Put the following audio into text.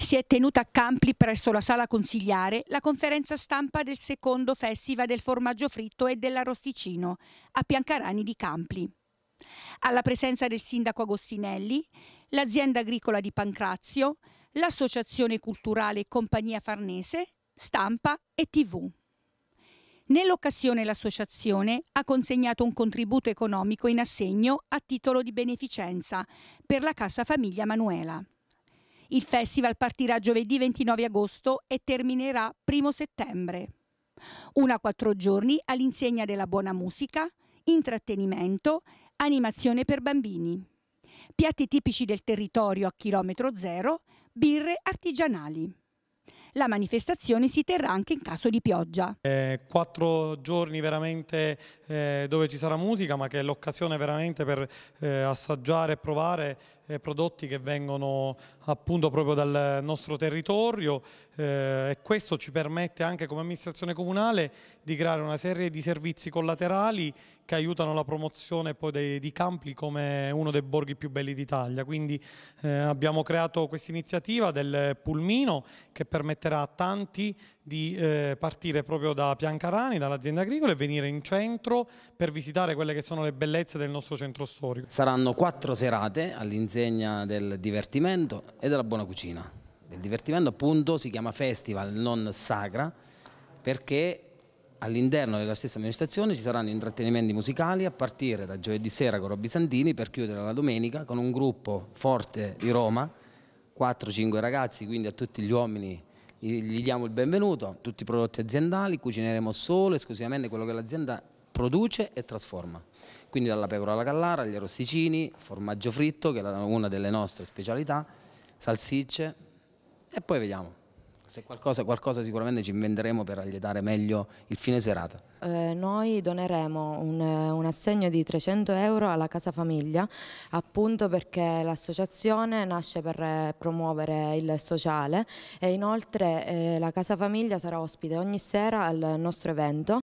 si è tenuta a Campli presso la sala consigliare la conferenza stampa del secondo festival del formaggio fritto e dell'arrosticino a Piancarani di Campli. Alla presenza del sindaco Agostinelli, l'azienda agricola di Pancrazio, l'associazione culturale Compagnia Farnese, stampa e tv. Nell'occasione l'associazione ha consegnato un contributo economico in assegno a titolo di beneficenza per la Casa Famiglia Manuela. Il festival partirà giovedì 29 agosto e terminerà 1 settembre. Una quattro giorni all'insegna della buona musica, intrattenimento, animazione per bambini. Piatti tipici del territorio a chilometro zero, birre artigianali. La manifestazione si terrà anche in caso di pioggia. Eh, quattro giorni veramente eh, dove ci sarà musica ma che è l'occasione veramente per eh, assaggiare e provare eh, prodotti che vengono appunto proprio dal nostro territorio eh, e questo ci permette anche come amministrazione comunale di creare una serie di servizi collaterali che aiutano la promozione poi dei, di Campli come uno dei borghi più belli d'Italia. Quindi eh, abbiamo creato questa iniziativa del Pulmino che permette permetterà a tanti di eh, partire proprio da Piancarani, dall'azienda agricola e venire in centro per visitare quelle che sono le bellezze del nostro centro storico. Saranno quattro serate all'insegna del divertimento e della buona cucina. Il divertimento appunto si chiama festival, non sagra, perché all'interno della stessa amministrazione ci saranno intrattenimenti musicali a partire da giovedì sera con Robby Santini per chiudere la domenica con un gruppo forte di Roma, 4-5 ragazzi, quindi a tutti gli uomini gli diamo il benvenuto, tutti i prodotti aziendali, cucineremo solo esclusivamente quello che l'azienda produce e trasforma. Quindi dalla pecora alla callara, agli arosticini, formaggio fritto, che è una delle nostre specialità, salsicce e poi vediamo. Se qualcosa, qualcosa sicuramente ci inventeremo per aiutare meglio il fine serata. Eh, noi doneremo un, un, assegno di 300 euro alla Casa Famiglia, appunto perché l'associazione nasce per eh, promuovere il sociale e inoltre eh, la Casa Famiglia sarà ospite ogni sera al nostro evento